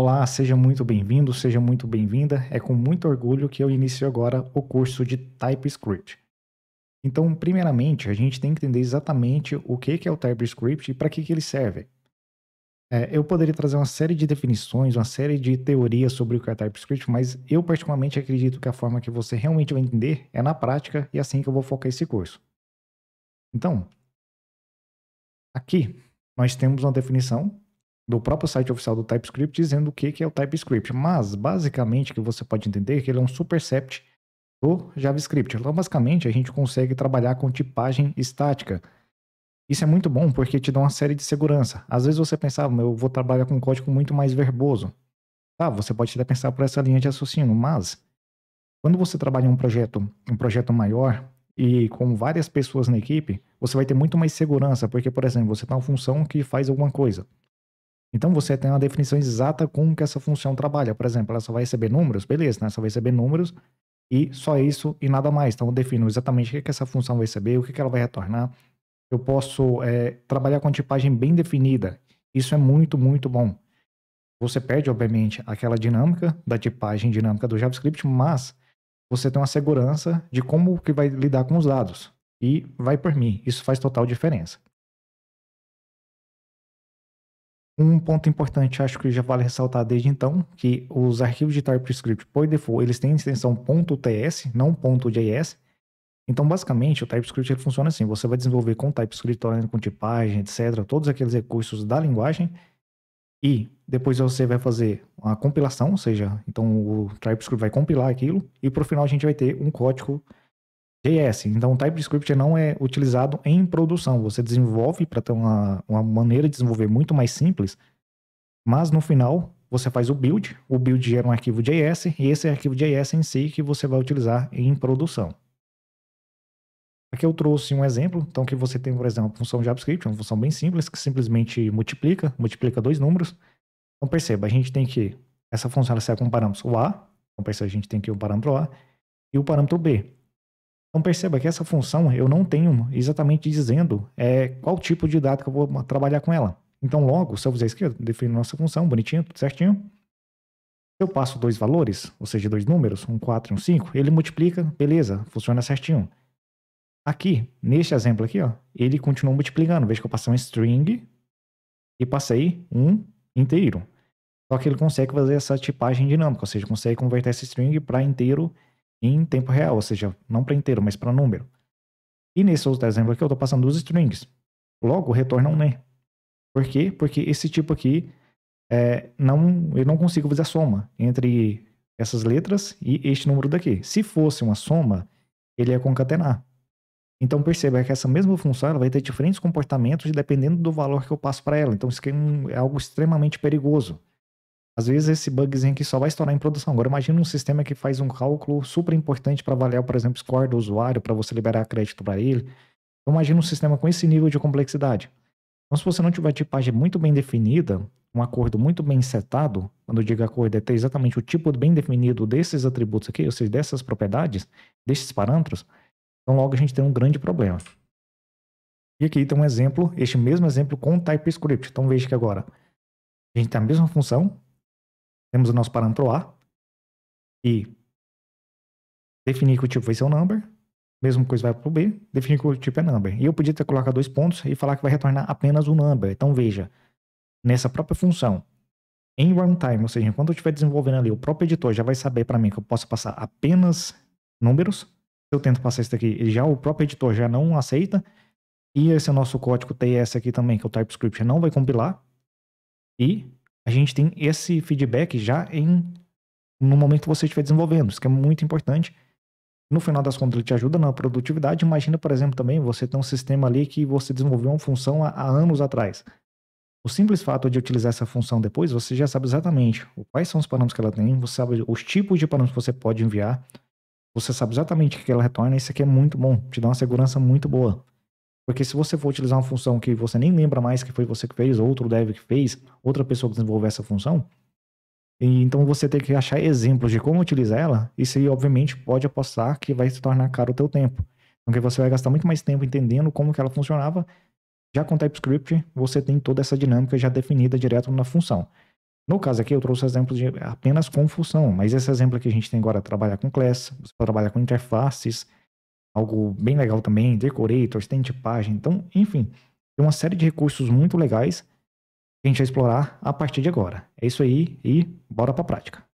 Olá, seja muito bem-vindo, seja muito bem-vinda. É com muito orgulho que eu inicio agora o curso de TypeScript. Então, primeiramente, a gente tem que entender exatamente o que é o TypeScript e para que ele serve. É, eu poderia trazer uma série de definições, uma série de teorias sobre o que é TypeScript, mas eu particularmente acredito que a forma que você realmente vai entender é na prática e é assim que eu vou focar esse curso. Então, aqui nós temos uma definição do próprio site oficial do TypeScript dizendo o que, que é o TypeScript. Mas, basicamente, que você pode entender é que ele é um superset do JavaScript. Então, basicamente, a gente consegue trabalhar com tipagem estática. Isso é muito bom porque te dá uma série de segurança. Às vezes você pensava, ah, eu vou trabalhar com um código muito mais verboso. Tá, você pode até pensar por essa linha de raciocínio, mas quando você trabalha em um projeto, um projeto maior e com várias pessoas na equipe, você vai ter muito mais segurança, porque, por exemplo, você tem uma função que faz alguma coisa. Então você tem uma definição exata como que essa função trabalha. Por exemplo, ela só vai receber números, beleza, né? Ela só vai receber números e só isso e nada mais. Então eu defino exatamente o que, que essa função vai receber, o que, que ela vai retornar. Eu posso é, trabalhar com tipagem bem definida. Isso é muito, muito bom. Você perde, obviamente, aquela dinâmica da tipagem dinâmica do JavaScript, mas você tem uma segurança de como que vai lidar com os dados. E vai por mim, isso faz total diferença. Um ponto importante, acho que já vale ressaltar desde então, que os arquivos de TypeScript, por default, eles têm a extensão .ts, não .js. Então, basicamente, o TypeScript ele funciona assim. Você vai desenvolver com TypeScript, tipo com tipagem, etc., todos aqueles recursos da linguagem. E depois você vai fazer a compilação, ou seja, então o TypeScript vai compilar aquilo. E para o final a gente vai ter um código JS. Então, o TypeScript não é utilizado em produção. Você desenvolve para ter uma, uma maneira de desenvolver muito mais simples, mas no final você faz o build, o build gera um arquivo JS e esse é arquivo JS em si que você vai utilizar em produção. Aqui eu trouxe um exemplo, então que você tem, por exemplo, uma função JavaScript, uma função bem simples, que simplesmente multiplica, multiplica dois números. Então perceba, a gente tem que, essa função ela serve com parâmetros o A, então perceba, a gente tem aqui o parâmetro A e o parâmetro B. Então perceba que essa função eu não tenho exatamente dizendo é, qual tipo de dado que eu vou trabalhar com ela. Então logo, se eu fizer eu defino nossa função, bonitinho, tudo certinho. Se eu passo dois valores, ou seja, dois números, um 4 e um 5, ele multiplica, beleza, funciona certinho. Aqui, neste exemplo aqui, ó, ele continua multiplicando. Veja que eu passei um string e passei um inteiro. Só que ele consegue fazer essa tipagem dinâmica, ou seja, consegue converter esse string para inteiro em tempo real, ou seja, não para inteiro, mas para número. E nesse outro exemplo aqui eu estou passando os strings. Logo, retorna um nen. Né. Por quê? Porque esse tipo aqui, é, não, eu não consigo fazer a soma entre essas letras e este número daqui. Se fosse uma soma, ele ia concatenar. Então perceba que essa mesma função ela vai ter diferentes comportamentos dependendo do valor que eu passo para ela. Então isso é, um, é algo extremamente perigoso. Às vezes esse bugzinho aqui só vai estourar em produção. Agora imagina um sistema que faz um cálculo super importante para avaliar, por exemplo, o score do usuário, para você liberar crédito para ele. Então imagina um sistema com esse nível de complexidade. Então se você não tiver tipagem muito bem definida, um acordo muito bem setado, quando eu digo acordo é ter exatamente o tipo bem definido desses atributos aqui, ou seja, dessas propriedades, desses parâmetros, então logo a gente tem um grande problema. E aqui tem um exemplo, este mesmo exemplo com TypeScript. Então veja que agora a gente tem a mesma função, temos o nosso parâmetro A, e definir que o tipo vai ser um number, mesma coisa vai para o B, definir que o tipo é number. E eu podia ter colocado dois pontos e falar que vai retornar apenas o number. Então veja, nessa própria função, em runtime, ou seja, enquanto eu estiver desenvolvendo ali, o próprio editor já vai saber para mim que eu posso passar apenas números. Se eu tento passar isso daqui, já o próprio editor já não aceita. E esse é nosso código TS aqui também, que é o TypeScript não vai compilar. E a gente tem esse feedback já em no momento que você estiver desenvolvendo, isso que é muito importante. No final das contas, ele te ajuda na produtividade. Imagina, por exemplo, também você tem um sistema ali que você desenvolveu uma função há, há anos atrás. O simples fato de utilizar essa função depois, você já sabe exatamente quais são os parâmetros que ela tem, você sabe os tipos de parâmetros que você pode enviar, você sabe exatamente o que ela retorna. Isso aqui é muito bom, te dá uma segurança muito boa. Porque se você for utilizar uma função que você nem lembra mais que foi você que fez, ou outro dev que fez, outra pessoa que desenvolveu essa função, então você tem que achar exemplos de como utilizar ela, Isso, aí obviamente pode apostar que vai se tornar caro o teu tempo. Porque você vai gastar muito mais tempo entendendo como que ela funcionava. Já com TypeScript, você tem toda essa dinâmica já definida direto na função. No caso aqui, eu trouxe exemplos de apenas com função, mas esse exemplo que a gente tem agora trabalha é trabalhar com class, você pode trabalhar com interfaces, algo bem legal também, Decorator, Stent Page, então, enfim, tem uma série de recursos muito legais que a gente vai explorar a partir de agora. É isso aí e bora pra prática.